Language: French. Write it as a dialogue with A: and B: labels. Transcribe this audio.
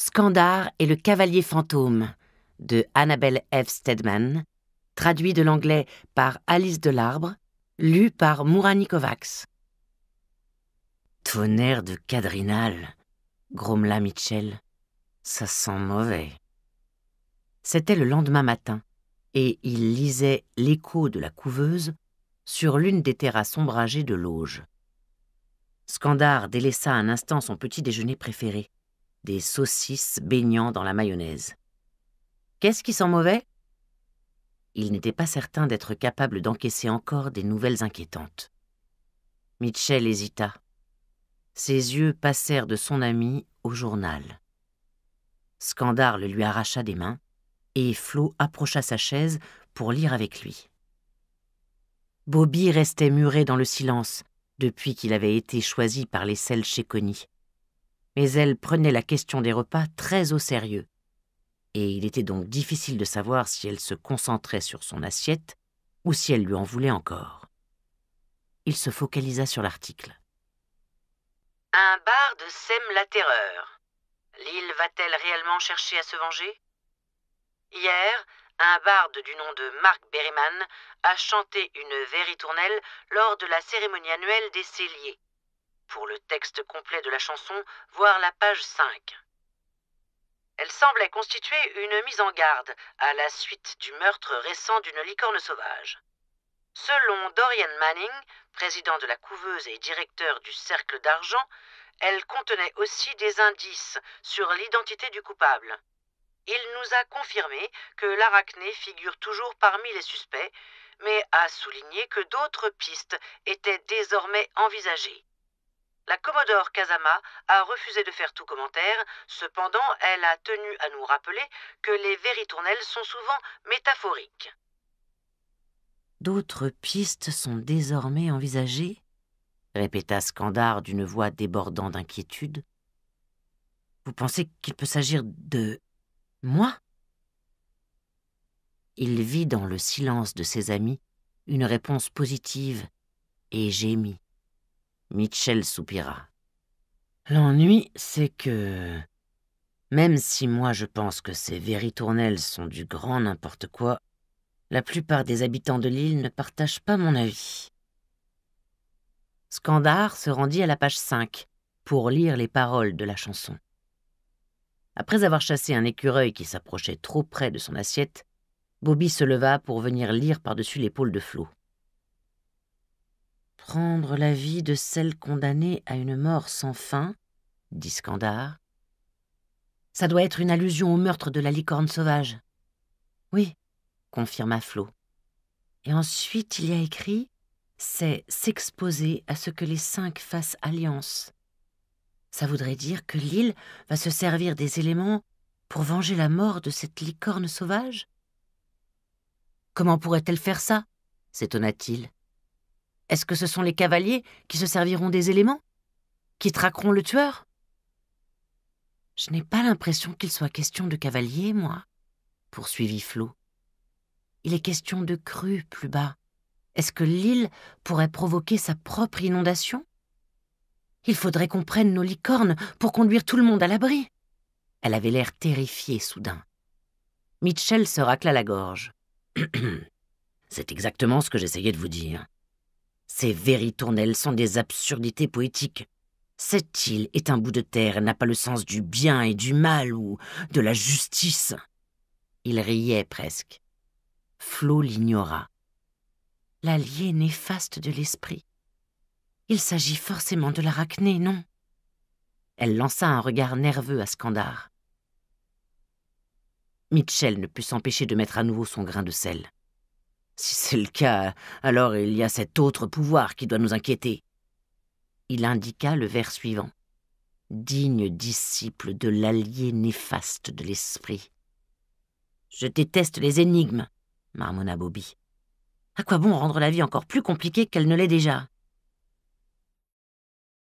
A: « Scandar et le cavalier fantôme de Annabelle F. Stedman, traduit de l'anglais par Alice Delarbre, lu par Mourani Kovacs. Tonnerre de quadrinal, grommela Mitchell. Ça sent mauvais. C'était le lendemain matin, et il lisait L'écho de la couveuse sur l'une des terrasses ombragées de l'auge. Scandard délaissa un instant son petit déjeuner préféré des saucisses baignant dans la mayonnaise. Qu'est-ce qui sent mauvais Il n'était pas certain d'être capable d'encaisser encore des nouvelles inquiétantes. Mitchell hésita. Ses yeux passèrent de son ami au journal. Scandar le lui arracha des mains, et Flo approcha sa chaise pour lire avec lui. Bobby restait muré dans le silence depuis qu'il avait été choisi par les sels chez Connie mais elle prenait la question des repas très au sérieux, et il était donc difficile de savoir si elle se concentrait sur son assiette ou si elle lui en voulait encore. Il se focalisa sur l'article.
B: Un barde sème la terreur. L'île va-t-elle réellement chercher à se venger Hier, un barde du nom de Mark Berryman a chanté une véritournelle lors de la cérémonie annuelle des Celliers. Pour le texte complet de la chanson, voir la page 5. Elle semblait constituer une mise en garde à la suite du meurtre récent d'une licorne sauvage. Selon Dorian Manning, président de la couveuse et directeur du Cercle d'Argent, elle contenait aussi des indices sur l'identité du coupable. Il nous a confirmé que l'arachné figure toujours parmi les suspects, mais a souligné que d'autres pistes étaient désormais envisagées. La Commodore Kazama a refusé de faire tout commentaire, cependant elle a tenu à nous rappeler que les véritournelles sont souvent métaphoriques.
A: D'autres pistes sont désormais envisagées répéta Scandard d'une voix débordant d'inquiétude. Vous pensez qu'il peut s'agir de. moi Il vit dans le silence de ses amis une réponse positive et gémit. Mitchell soupira. L'ennui, c'est que. Même si moi je pense que ces véritournelles sont du grand n'importe quoi, la plupart des habitants de l'île ne partagent pas mon avis. Scandard se rendit à la page 5 pour lire les paroles de la chanson. Après avoir chassé un écureuil qui s'approchait trop près de son assiette, Bobby se leva pour venir lire par-dessus l'épaule de Flo prendre la vie de celle condamnée à une mort sans fin, dit Scandard. Ça doit être une allusion au meurtre de la licorne sauvage. Oui, confirma Flo. Et ensuite il y a écrit c'est s'exposer à ce que les cinq fassent alliance. Ça voudrait dire que l'île va se servir des éléments pour venger la mort de cette licorne sauvage Comment pourrait-elle faire ça s'étonna-t-il. Est-ce que ce sont les cavaliers qui se serviront des éléments Qui traqueront le tueur Je n'ai pas l'impression qu'il soit question de cavaliers, moi, poursuivit Flo. Il est question de crues plus bas. Est-ce que l'île pourrait provoquer sa propre inondation Il faudrait qu'on prenne nos licornes pour conduire tout le monde à l'abri. Elle avait l'air terrifiée soudain. Mitchell se racla la gorge. C'est exactement ce que j'essayais de vous dire. Ces véritournelles sont des absurdités poétiques. Cette île est un bout de terre et n'a pas le sens du bien et du mal ou de la justice. Il riait presque. Flo l'ignora. L'allié néfaste de l'esprit. Il s'agit forcément de Racnée, non Elle lança un regard nerveux à Scandar. Mitchell ne put s'empêcher de mettre à nouveau son grain de sel. Si c'est le cas, alors il y a cet autre pouvoir qui doit nous inquiéter. Il indiqua le vers suivant. Digne disciple de l'allié néfaste de l'esprit. Je déteste les
B: énigmes, marmonna Bobby. À quoi bon rendre la vie encore plus compliquée qu'elle ne l'est déjà